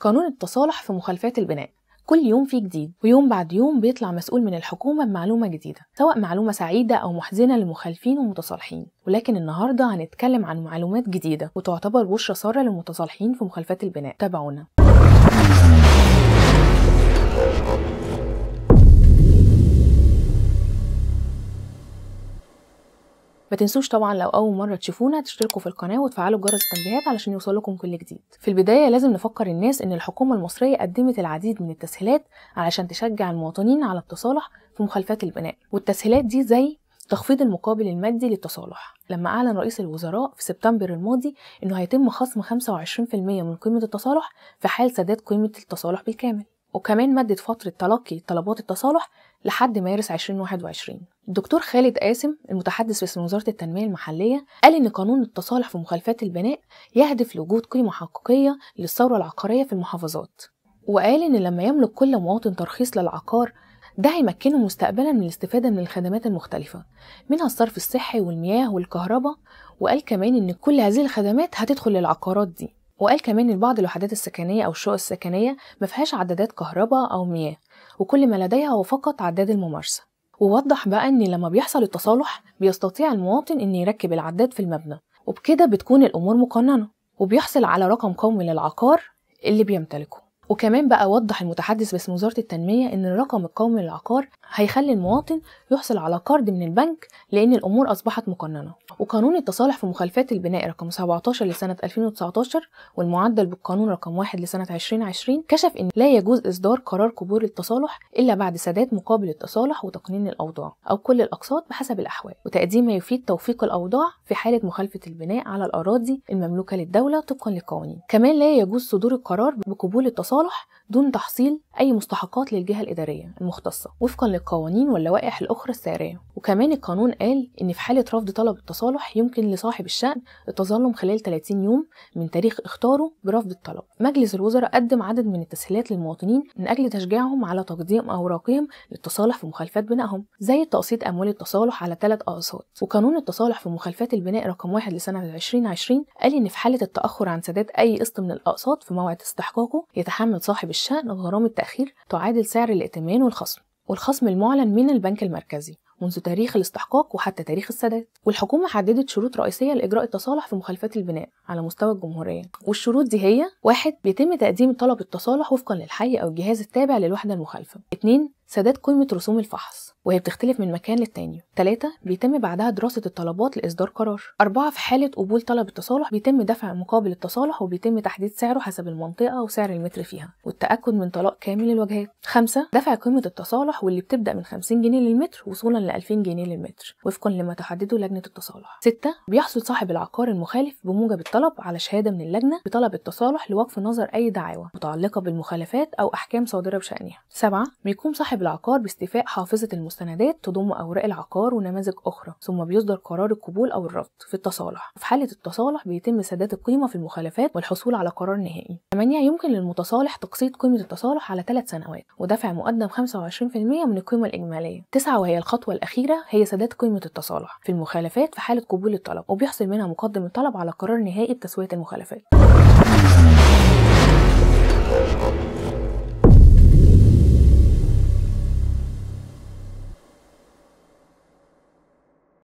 قانون التصالح في مخالفات البناء كل يوم فيه جديد ويوم بعد يوم بيطلع مسؤول من الحكومة بمعلومة جديدة سواء معلومة سعيدة أو محزنة للمخالفين والمتصالحين ولكن النهاردة هنتكلم عن معلومات جديدة وتعتبر بشرة سارة للمتصالحين في مخالفات البناء تابعونا ما تنسوش طبعا لو اول مره تشوفونا تشتركوا في القناه وتفعلوا جرس التنبيهات علشان يوصلكم كل جديد في البدايه لازم نفكر الناس ان الحكومه المصريه قدمت العديد من التسهيلات علشان تشجع المواطنين على التصالح في مخالفات البناء والتسهيلات دي زي تخفيض المقابل المادي للتصالح لما أعلن رئيس الوزراء في سبتمبر الماضي إنه هيتم خصم 25% من قيمة التصالح في حال سداد قيمة التصالح بالكامل وكمان مادة فترة تلقي طلبات التصالح لحد مارس 2021 الدكتور خالد قاسم المتحدث باسم وزارة التنمية المحلية قال إن قانون التصالح في مخالفات البناء يهدف لوجود قيمة حقيقية للثورة العقارية في المحافظات وقال إن لما يملك كل مواطن ترخيص للعقار ده هيمكنه مستقبلا من الاستفادة من الخدمات المختلفة منها الصرف الصحي والمياه والكهرباء وقال كمان إن كل هذه الخدمات هتدخل للعقارات دي وقال كمان إن بعض الوحدات السكنية أو الشقق السكنية ما فيهاش عدادات كهرباء أو مياه وكل ما لديها هو فقط عداد الممارسة ووضح بقى إن لما بيحصل التصالح بيستطيع المواطن إن يركب العداد في المبنى وبكده بتكون الأمور مقننة وبيحصل على رقم قومي للعقار اللي بيمتلكه وكمان بقى وضح المتحدث باسم وزارة التنمية إن الرقم القومي للعقار هيخلي المواطن يحصل على قرض من البنك لأن الأمور أصبحت مقننة وقانون التصالح في مخالفات البناء رقم 17 لسنة 2019 والمعدل بالقانون رقم 1 لسنة 2020 كشف إن لا يجوز إصدار قرار قبول التصالح إلا بعد سداد مقابل التصالح وتقنين الأوضاع أو كل الأقساط بحسب الأحوال وتقديم ما يفيد توفيق الأوضاع في حالة مخالفة البناء على الأراضي المملوكة للدولة طبقا للقوانين كمان لا يجوز صدور القرار بقبول التصالح المصالح دون تحصيل أي مستحقات للجهة الإدارية المختصة وفقا للقوانين واللوائح الأخرى الساريه وكمان القانون قال إن في حالة رفض طلب التصالح يمكن لصاحب الشأن التظلم خلال 30 يوم من تاريخ اختاره برفض الطلب مجلس الوزراء قدم عدد من التسهيلات للمواطنين من أجل تشجيعهم على تقديم أوراقهم للتصالح في مخالفات بنائهم زي تقسيط أموال التصالح على ثلاث أقساط وقانون التصالح في مخالفات البناء رقم واحد لسنة 2020 قال إن في حالة التأخر عن سداد أي قسط من الأقساط في موعد استحقاقه يتحمل يتحمل صاحب الشأن غرام تأخير تعادل سعر الائتمان والخصم والخصم المعلن من البنك المركزي منذ تاريخ الاستحقاق وحتى تاريخ السداد والحكومة حددت شروط رئيسية لإجراء التصالح في مخالفات البناء على مستوى الجمهورية والشروط دي هي واحد بيتم تقديم طلب التصالح وفقا للحي أو الجهاز التابع للوحدة المخالفة اتنين سداد قيمة رسوم الفحص وهي بتختلف من مكان للتاني تلاتة بيتم بعدها دراسة الطلبات لإصدار قرار أربعة في حالة قبول طلب التصالح بيتم دفع مقابل التصالح وبيتم تحديد سعره حسب المنطقة وسعر المتر فيها والتأكد من طلاق كامل الوجهات خمسة دفع قيمة التصالح واللي بتبدأ من 50 جنيه للمتر وصولا ل 2000 جنيه للمتر وفقا لما تحدده لجنة التصالح ستة بيحصل صاحب العقار المخالف بموجب طلب على شهادة من اللجنة بطلب التصالح لوقف نظر أي دعاوى متعلقة بالمخالفات أو أحكام صادرة بشأنها. 7. بيقوم صاحب العقار باستيفاء حافظة المستندات تضم أوراق العقار ونماذج أخرى، ثم بيصدر قرار القبول أو الرفض في التصالح. في حالة التصالح بيتم سداد القيمة في المخالفات والحصول على قرار نهائي. 8. يمكن للمتصالح تقسيط قيمة التصالح على ثلاث سنوات ودفع مقدم 25% من القيمة الإجمالية. 9. وهي الخطوة الأخيرة هي سداد قيمة التصالح في المخالفات في حالة قبول الطلب وبيحصل منها مقدم الطلب على قرار نهائي النهائي بتسوية المخالفات